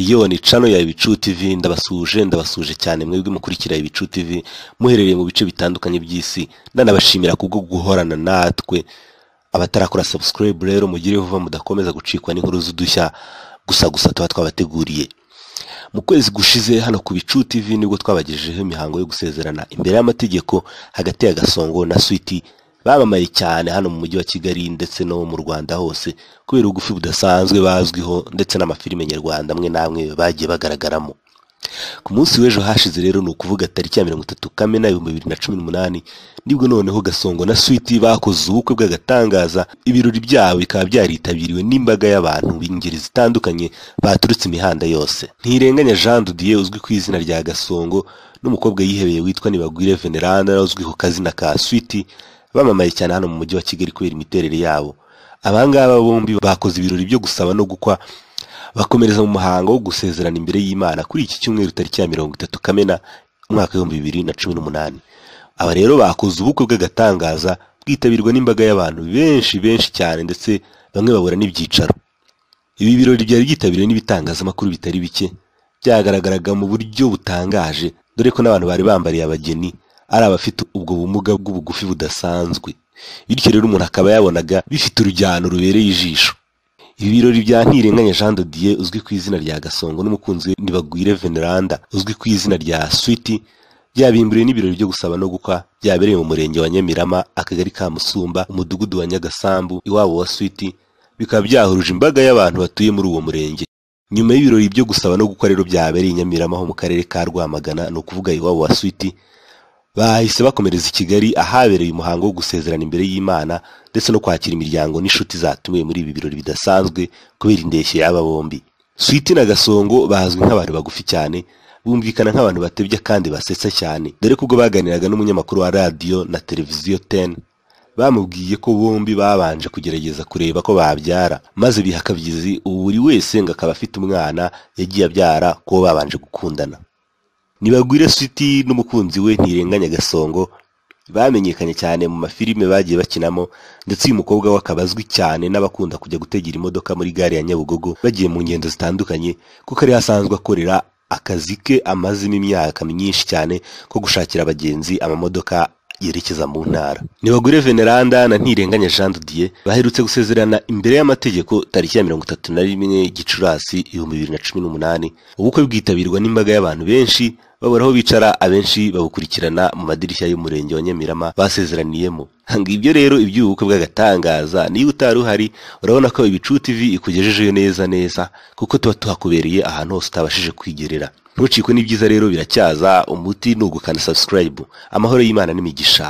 iyo ni cano ya Ibicu TV ndabasuje ndabasuje cyane mwebwe mukurikira Ibicu TV muherereye mu bice bitandukanye by'isi nanabashimira kubwo guhorana natwe abatarakora subscribe rero mugire vuba mudakomeza gucikwa n'inkuru z'udushya gusa gusa tuba twabateguriye mu kwezi gushize hano ku Bicu TV nibwo twabagejejeho imihango yo gusezerana imbere y'amategeko hagati ya Gasongo na Switi bamamaye cyane hano mu mujyi wa kigali ndetse no mu rwanda hose kubera ubugufi budasanzwe bazwiho ndetse n'amafilime nyarwanda amwe n'amwe bagiye bagaragaramo ku munsi w'ejo hashize rero ni ukuvuga tariki ya mirongo itatu kamena ibihumbi bibiri na cumi n'umunani nibwo noneho gasongo na switi bakoze ubukwe bw'agatangaza ibirori byabo bikaba byaritabiriwe n'imbaga y'abantu b'ingeri zitandukanye baturutse imihanda yose ntirenganya jean dudiye uzwi ku izina rya gasongo n'umukobwa yihebeye witwa nibagwire veneranda uzwi ku kazina ka switi bamamaye cyane hano mu mujyi wa kigali kubera imiterere yabo abangaba bombi bakoze ibirori byo gusaba no gukwa bakomereza mu muhango wo gusezerana imbere y'imana kuri iki cyumweru tariki ya mirongo itatu kamena umwaka w'ibihumbi bibiri na cumi n'umunani aba rero bakoze ubukwe bw'agatangaza bwitabirwa n'imbaga y'abantu benshi benshi cyane ndetse bamwe babura n'ibyicaro ibi birori byari byitabiriwe n'ibitangazamakuru bitari bike byagaragaraga mu buryo butangaje dore ko n'abantu bari bambariye abageni ari abafite ubwo bumuga bw'ubugufi budasanzwe bityo rero umuntu akaba yabonaga bifite urujyano rubereye ijisho ibi birori bya ntirenganya jean de dieu uzwi ku izina rya gasongo n'umukunzi we ntibagwire veneranda uzwi ku izina rya switi byabimburiwe n'ibirori byo gusaba no gukwa byabereye mu murenge wa nyamirama akagari ka musumba umudugudu wa nyagasambu iwabo wa switi bikaba byahuruje imbaga y'abantu batuye muri uwo murenge nyuma y'ibirori byo gusaba no gukwa rero byabereye i nyamirama ho mu karere ka rwamagana ni ukuvuga iwabo wa switi bahise bakomereza i kigali ahabereye umuhango wo gusezerana imbere y'imana ndetse no kwakira imiryango n'inshuti zatumiwe muri ibi birori bidasanzwe kubera indeshyi y'aba bombi switi na gasongo bahazwi nk'abantu bagufi cyane bumvikana nk'abantu batebya kandi basetsa cyane dore ko ubwo baganiraga n'umunyamakuru wa radiyo na televiziyo teni bamubwiye ko bombi babanje kugerageza kureba ko babyara maze biha akabyizi ubu buri wese ngo akaba afite umwana yagiye abyara kuwo babanje gukundana Ntibagwire Sweety n'umukunzi we Ntirenganya Gasongo bamenyekanye cyane mu mafilime bagiye bakinamo ndetse uyu mukobwa we akaba azwi cyane n'abakunda kujya gutegera imodoka muri gare ya Nyabugogo bagiye mu ngendo zitandukanye kuko ariho asanzwe akorera akazi ke amazemo imyaka myinshi cyane ko gushakira abagenzi amamodoka yerekeza mu ntara ntibagure veneranda na ntirenganya jean didier baherutse gusezerana imbere y'amategeko tariki ya mirongo itatu na rimwe gicurasi ibihumbi bibiri na cumi n'umunani ubukwe bwitabirwa n'imbaga y'abantu benshi baboraho bicara abenshi babukurikirana mu madirishya y'umurenge wa nyamirama basezeraniyemo ibyo rero iby'ubukwe bw'agatangaza niba utari uhari urabona ko ibicu tv ikugejejeyo neza neza kuko tuba tuhakubereye ahantu hose utabashije kwigerera ntucikwe n'ibyiza rero biracyaza umuti ni ugukanda subscribe amahoro y'imana n'imigisha